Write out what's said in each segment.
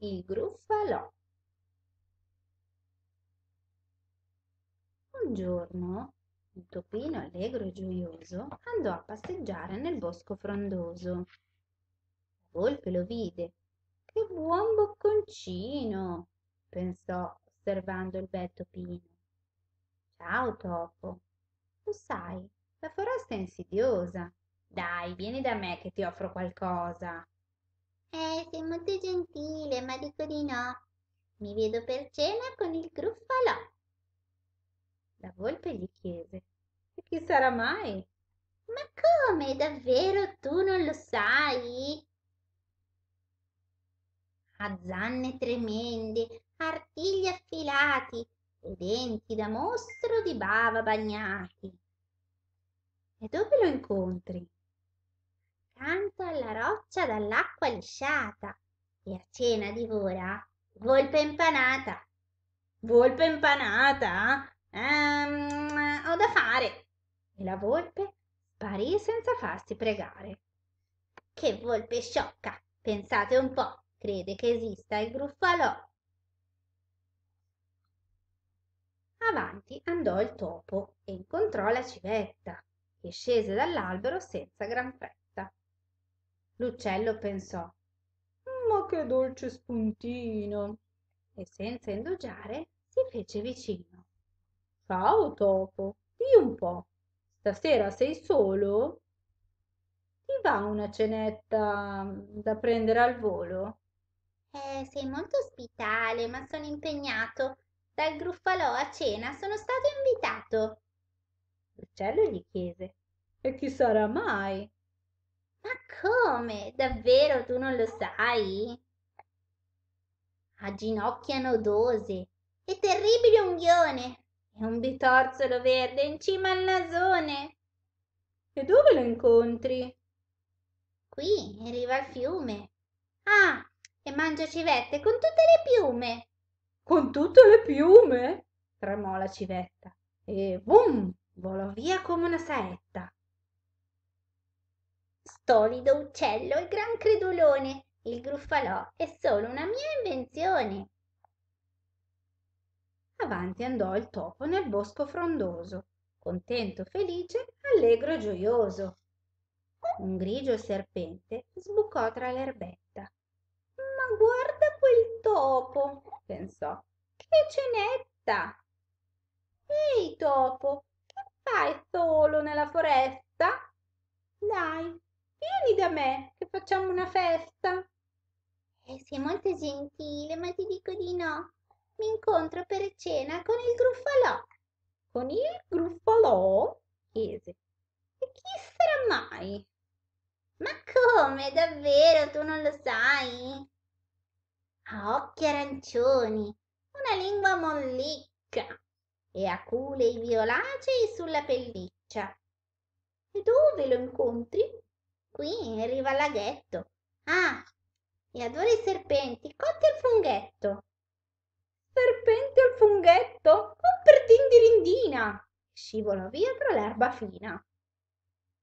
il gruffalò un giorno un topino allegro e gioioso andò a passeggiare nel bosco frondoso la volpe lo vide che buon bocconcino pensò osservando il bel topino ciao topo lo sai la foresta è insidiosa dai vieni da me che ti offro qualcosa eh, sei molto gentile, ma dico di no. Mi vedo per cena con il gruffalò. La volpe gli chiese: E chi sarà mai? Ma come, davvero tu non lo sai? Ha zanne tremende, artigli affilati e denti da mostro di bava bagnati. E dove lo incontri? accanto alla roccia dall'acqua lisciata e a cena divora volpe impanata volpe impanata ehm, ho da fare e la volpe sparì senza farsi pregare che volpe sciocca pensate un po' crede che esista il gruffalò avanti andò il topo e incontrò la civetta che scese dall'albero senza gran fretta l'uccello pensò ma che dolce spuntino e senza indugiare si fece vicino ciao topo di un po stasera sei solo ti va una cenetta mm, da prendere al volo eh sei molto ospitale ma sono impegnato dal gruffalò a cena sono stato invitato l'uccello gli chiese e chi sarà mai ma come? Davvero tu non lo sai? Ha ginocchia nodose e terribile unghione e un bitorzolo verde in cima al nasone. E dove lo incontri? Qui, in riva al fiume. Ah, e mangia civette con tutte le piume. Con tutte le piume? tramò la civetta e bum, volò via come una saetta stolido uccello e gran credulone, il gruffalò è solo una mia invenzione. Avanti andò il topo nel bosco frondoso, contento, felice, allegro e gioioso. Un grigio serpente sbucò tra l'erbetta. Ma guarda quel topo, pensò, che cenetta! Ehi topo, che fai solo nella foresta? Dai, vieni da me che facciamo una festa. Eh, sei molto gentile, ma ti dico di no. Mi incontro per cena con il gruffalò. Con il gruffalò? chiese. E chi sarà mai? Ma come, davvero, tu non lo sai? Ha occhi arancioni, una lingua mollicca e ha culei violacei sulla pelliccia. E dove lo incontri? qui in riva al laghetto. Ah, e adoro i serpenti, cotti al funghetto. Serpenti al funghetto? Oh, per tindirindina! Scivolò via tra l'erba fina.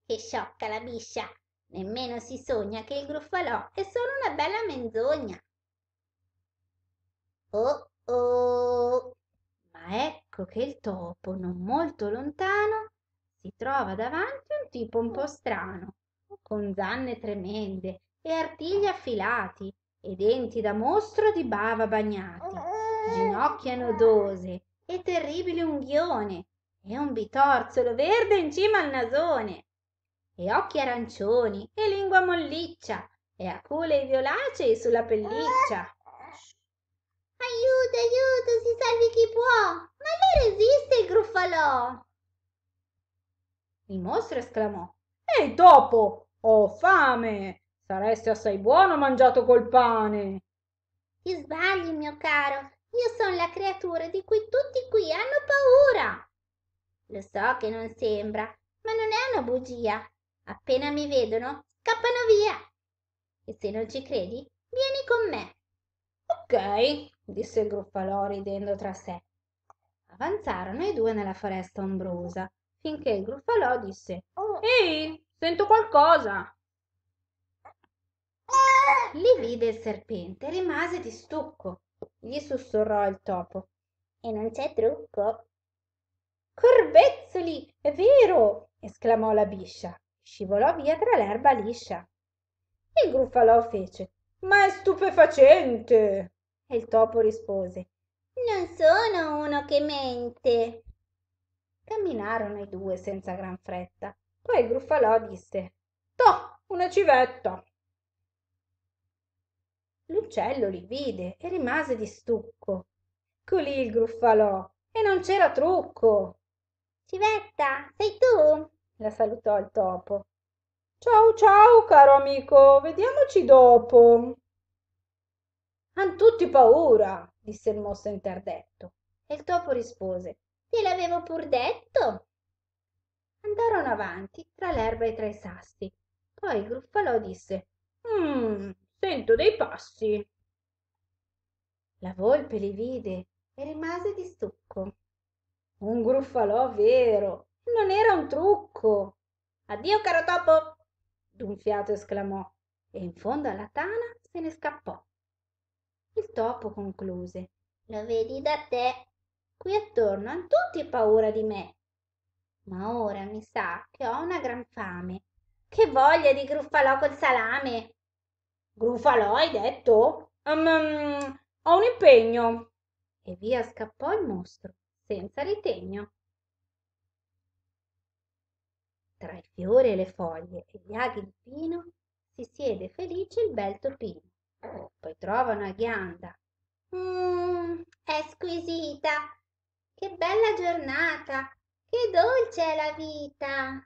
Che sciocca la biscia! Nemmeno si sogna che il gruffalò è solo una bella menzogna. Oh oh! Ma ecco che il topo, non molto lontano, si trova davanti a un tipo un po' strano con zanne tremende e artigli affilati e denti da mostro di bava bagnati ginocchia nodose e terribile unghione e un bitorzolo verde in cima al nasone e occhi arancioni e lingua molliccia e aculei violacei sulla pelliccia Aiuto, aiuto, si salvi chi può! Ma lei resiste il gruffalò! Il mostro esclamò. Ehi, topo, ho fame! Saresti assai buono mangiato col pane! Ti sbagli, mio caro. Io sono la creatura di cui tutti qui hanno paura. Lo so che non sembra, ma non è una bugia. Appena mi vedono, scappano via. E se non ci credi, vieni con me. Ok, disse il gruffalò ridendo tra sé. Avanzarono i due nella foresta ombrosa, finché il gruffalò disse oh, Ehi, Sento qualcosa! Eh. Lì vide il serpente e rimase di stucco. Gli sussurrò il topo. E non c'è trucco? Corvezzoli, è vero! esclamò la biscia. Scivolò via tra l'erba liscia. Il gruffalò fece. Ma è stupefacente! E il topo rispose. Non sono uno che mente. Camminarono i due senza gran fretta poi il gruffalò disse to una civetta l'uccello li vide e rimase di stucco colì il gruffalò e non c'era trucco civetta sei tu la salutò il topo ciao ciao caro amico vediamoci dopo han tutti paura disse il mosso interdetto e il topo rispose te l'avevo pur detto andarono avanti tra l'erba e tra i sassi poi il gruffalò disse Mmm, sento dei passi la volpe li vide e rimase di stucco un gruffalò vero non era un trucco addio caro topo d'un fiato esclamò e in fondo alla tana se ne scappò il topo concluse lo vedi da te qui attorno han tutti paura di me ma ora mi sa che ho una gran fame che voglia di gruffalò col salame Gruffalò, hai detto um, ho un impegno e via scappò il mostro senza ritegno tra i fiori e le foglie e gli aghi di pino si siede felice il bel topino poi trova una ghianda mmm è squisita che bella giornata che dolce è la vita!